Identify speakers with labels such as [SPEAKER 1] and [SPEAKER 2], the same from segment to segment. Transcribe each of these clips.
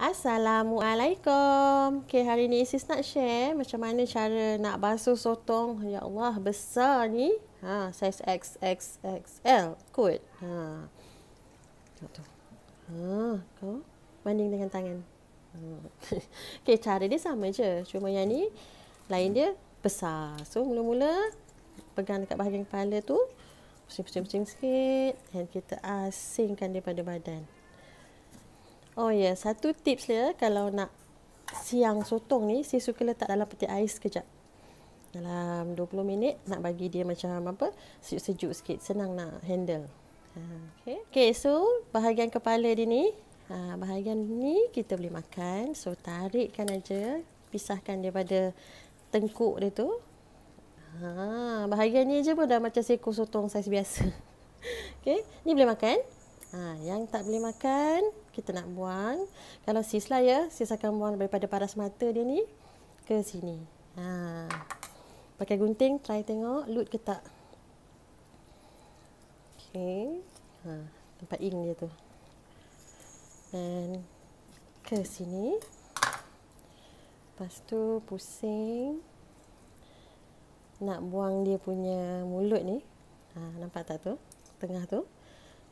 [SPEAKER 1] Assalamualaikum. Okay, hari ni sis nak share macam mana cara nak basuh sotong. Ya Allah, besar ni. Ha, saiz XXXL kot. Ha. Tengok Ha, kau banding dengan tangan. Ha. Okay, cara dia sama je. Cuma yang ni, lain dia besar. So, mula-mula pegang dekat bahagian kepala tu. Pusing-pusing sikit. Dan kita asingkan daripada badan. Oh ya, yeah. satu tips dia kalau nak siang sotong ni, saya suka letak dalam peti ais kejap. Dalam 20 minit nak bagi dia macam apa, sejuk-sejuk sikit. Senang nak handle. Ha, okay. okay, so bahagian kepala dia ni, ha, bahagian ni kita boleh makan. So, tarikkan aja, pisahkan dia pada tengkuk dia tu. Ha, bahagian ni aja pun dah macam seko sotong saiz biasa. Okay, ni boleh makan. yang tak boleh makan, kita nak buang. Kalau sis lah ya, sis akan buang daripada paras mata dia ni ke sini. Ha. Pakai gunting, try tengok lut ke tak. Okay. Ha. Tempat ing dia tu. Dan ke sini. Lepas tu pusing. Nak buang dia punya mulut ni. Ha, nampak tak tu? Tengah tu.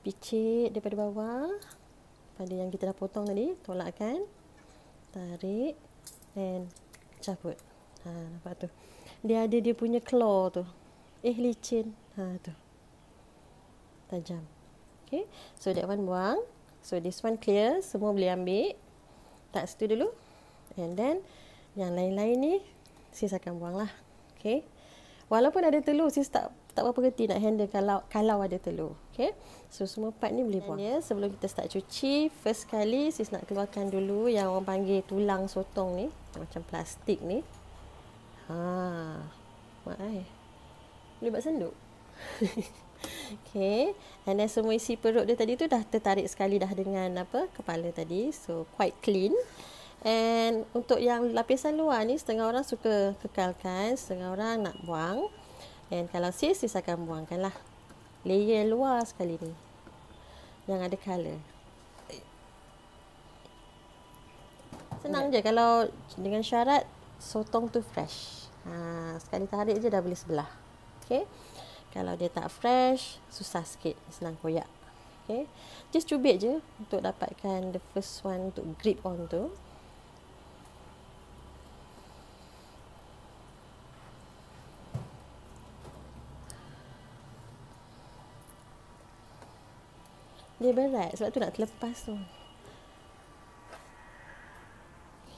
[SPEAKER 1] Picit daripada bawah pada yang kita dah potong tadi tolakkan tarik and cabut ha nampak tu dia ada dia punya claw tu eh licin ha tu tajam okey so that one buang so this one clear semua boleh ambil tak situ dulu and then yang lain-lain ni sis akan buanglah. lah okey walaupun ada telur sis tak tak apa reti nak handle kalau kalau ada telur. Okay. So semua part ni boleh buang. sebelum kita start cuci, first kali sis nak keluarkan dulu yang orang panggil tulang sotong ni. Macam plastik ni. Ha. Mak ai. Boleh buat senduk? okay. And then semua isi perut dia tadi tu dah tertarik sekali dah dengan apa kepala tadi. So quite clean. And untuk yang lapisan luar ni setengah orang suka kekalkan, setengah orang nak buang. And kalau sis, sis akan buangkan lah. Layer luar sekali ni. Yang ada colour. Senang yeah. je kalau dengan syarat, sotong tu fresh. Ha, sekali tarik je dah boleh sebelah. Okay. Kalau dia tak fresh, susah sikit. Senang koyak. Okay. Just cubit je untuk dapatkan the first one untuk grip on tu. Dia berat sebab tu nak terlepas tu.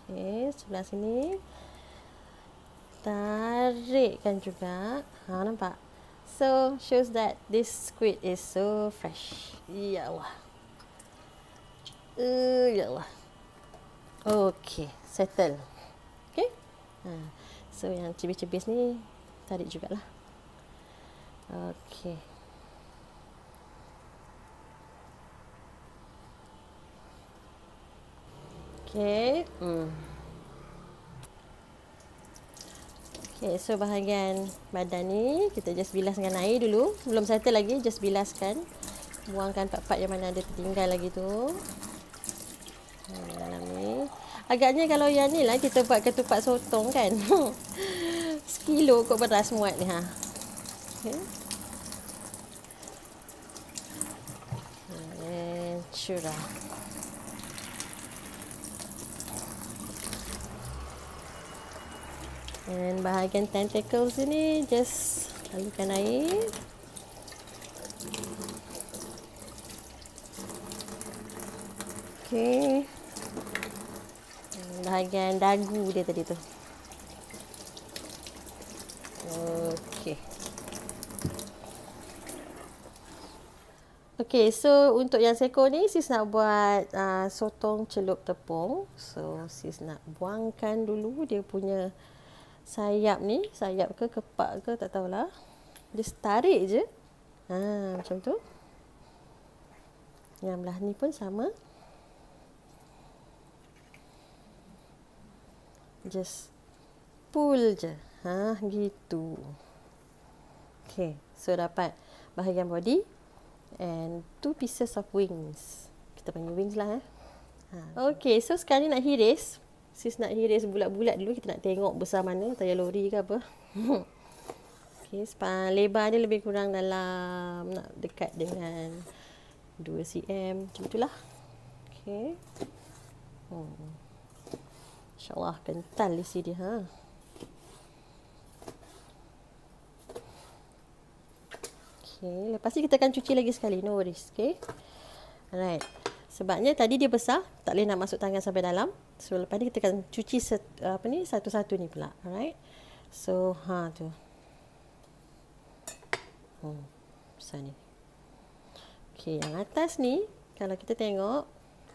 [SPEAKER 1] Okey, sebelah sini. Tarikkan juga. Ha nampak. So shows that this squid is so fresh. Ya Allah. Uh, ya Allah. Okey, settle. Okey. Ha. So yang cibis-cibis ni tarik jugalah. Okey. Okay. Hmm. Okay, so bahagian badan ni kita just bilas dengan air dulu. Belum settle lagi, just bilaskan. Buangkan part-part yang mana ada tertinggal lagi tu. Dalam ni. Agaknya kalau yang ni lah kita buat ketupat sotong kan. Sekilo kot beras muat ni ha. Okay. Okay, curah. Dan bahagian tentacles ini just lalukan air. Okay. And hmm, bahagian dagu dia tadi tu. Okay. Okay, so untuk yang seko ni, sis nak buat uh, sotong celup tepung. So, sis nak buangkan dulu dia punya... Uh, sayap ni, sayap ke kepak ke tak tahulah. Dia tarik je. Ha, macam tu. Yang belah ni pun sama. Just pull je. Ha, gitu. Okay, so dapat bahagian body and two pieces of wings. Kita panggil wings lah eh. Ha. Okay, so sekarang ni nak hiris. Sis nak hiris bulat-bulat dulu Kita nak tengok besar mana Tayar lori ke apa okay, Lebar dia lebih kurang dalam Nak dekat dengan 2cm Macam itulah okay. hmm. InsyaAllah kental isi dia ha? Okay. Lepas ni kita akan cuci lagi sekali No worries okay? Alright Sebabnya tadi dia besar Tak boleh nak masuk tangan sampai dalam So lepas ni kita akan cuci set, apa ni satu-satu ni pula. Alright. So ha tu. Hmm, besar ni. Okey, yang atas ni kalau kita tengok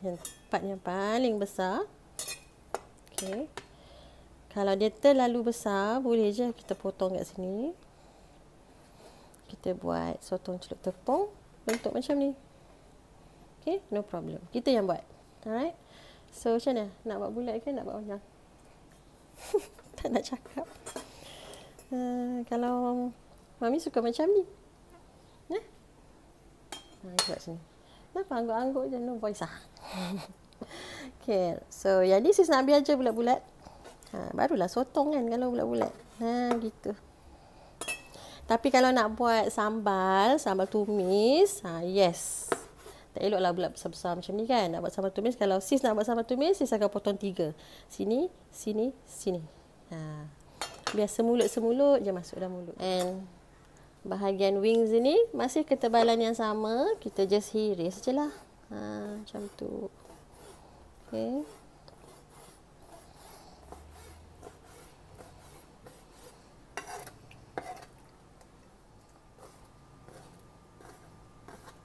[SPEAKER 1] yang part yang paling besar. okay? Kalau dia terlalu besar, boleh je kita potong kat sini. Kita buat sotong celup tepung bentuk macam ni. Okay, no problem. Kita yang buat. Alright. So macam mana? Nak buat bulat ke nak buat panjang? tak nak cakap. Uh, kalau Mami suka macam ni. Ya? Ha, buat sini. Kenapa angguk-angguk je? No voice ah. okay. So, yang ni sis nak ambil aja bulat-bulat. Ha, barulah sotong kan kalau bulat-bulat. Ha, gitu. Tapi kalau nak buat sambal, sambal tumis, ha, yes. Tak elok lah bulat besar-besar macam ni kan. Nak buat sambal tumis. Kalau sis nak buat sambal tumis, sis akan potong tiga. Sini, sini, sini. Ha. biasa semulut-semulut je masuk dalam mulut. And bahagian wings ni masih ketebalan yang sama. Kita just hiris je lah. Ha, macam tu. Okay.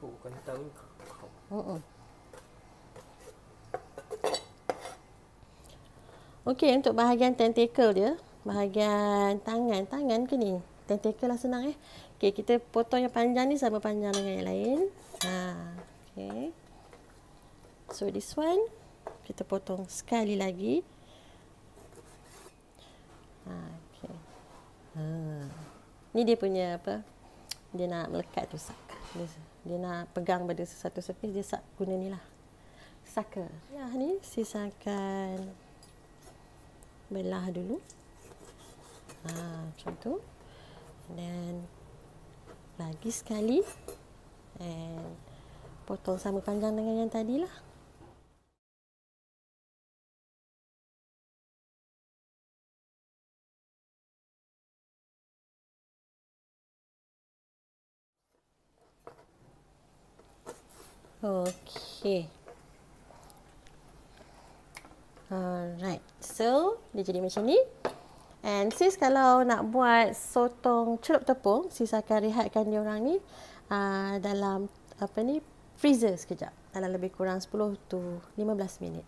[SPEAKER 1] Oh, kentang ni Oh, oh. Okey untuk bahagian tentacle dia, bahagian tangan, tangan ke ni. Tentacle lah senang eh. Okey kita potong yang panjang ni sama panjang dengan yang lain. Ha, okey. So this one kita potong sekali lagi. Ha, okey. Ha. Ni dia punya apa? Dia nak melekat tu sah dia, dia nak pegang pada sesuatu surface dia sak guna ni lah saka Ya ni sisakan belah dulu ha, macam tu dan lagi sekali and potong sama panjang dengan yang tadilah. Okay. Alright. So, dia jadi macam ni. And sis kalau nak buat sotong celup tepung, sis akan rehatkan dia orang ni uh, dalam apa ni freezer sekejap. Dalam lebih kurang 10 tu 15 minit.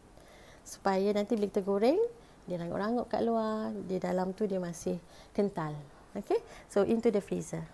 [SPEAKER 1] Supaya nanti bila kita goreng, dia rangup-rangup kat luar, di dalam tu dia masih kental. Okay, so into the freezer.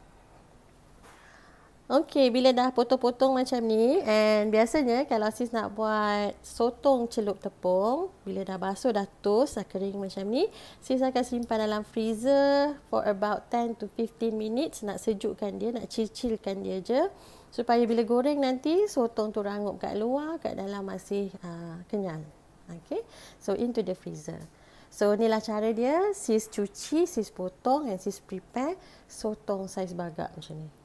[SPEAKER 1] Okey, bila dah potong-potong macam ni and biasanya kalau sis nak buat sotong celup tepung, bila dah basuh dah toast, dah kering macam ni, sis akan simpan dalam freezer for about 10 to 15 minutes nak sejukkan dia, nak cicilkan dia je supaya bila goreng nanti sotong tu rangup kat luar, kat dalam masih uh, kenyal. Okey. So into the freezer. So inilah cara dia, sis cuci, sis potong and sis prepare sotong saiz bagak macam ni.